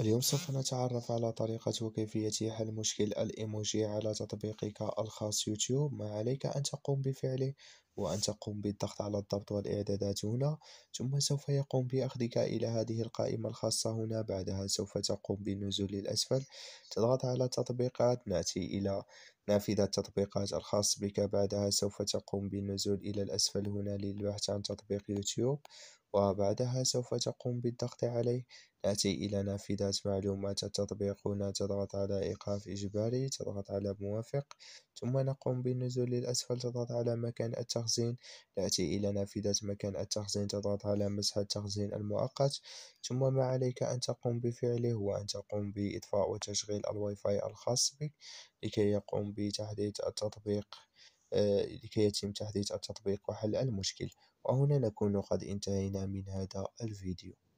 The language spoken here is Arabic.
اليوم سوف نتعرف على طريقة وكيفية حل مشكل الإيموجي على تطبيقك الخاص يوتيوب ما عليك أن تقوم بفعله وأن تقوم بالضغط على الضبط والإعدادات هنا ثم سوف يقوم بأخذك إلى هذه القائمة الخاصة هنا بعدها سوف تقوم بالنزول للأسفل تضغط على تطبيقات نأتي إلى نافذة التطبيقات الخاص بك بعدها سوف تقوم بالنزول إلى الأسفل هنا للبحث عن تطبيق يوتيوب وبعدها سوف تقوم بالضغط عليه نأتي إلى نافذة معلومات التطبيق هنا تضغط على إيقاف إجباري تضغط على موافق ثم نقوم بالنزول للأسفل تضغط على مكان التخزين التخزين نأتي إلى نافذة مكان التخزين تضغط على مسح التخزين المؤقت ثم ما عليك أن تقوم بفعله هو أن تقوم بإطفاء وتشغيل الواي فاي الخاص بك لكي يقوم بتحديث التطبيق آه، لكي يتم تحديث التطبيق وحل المشكل وهنا نكون قد انتهينا من هذا الفيديو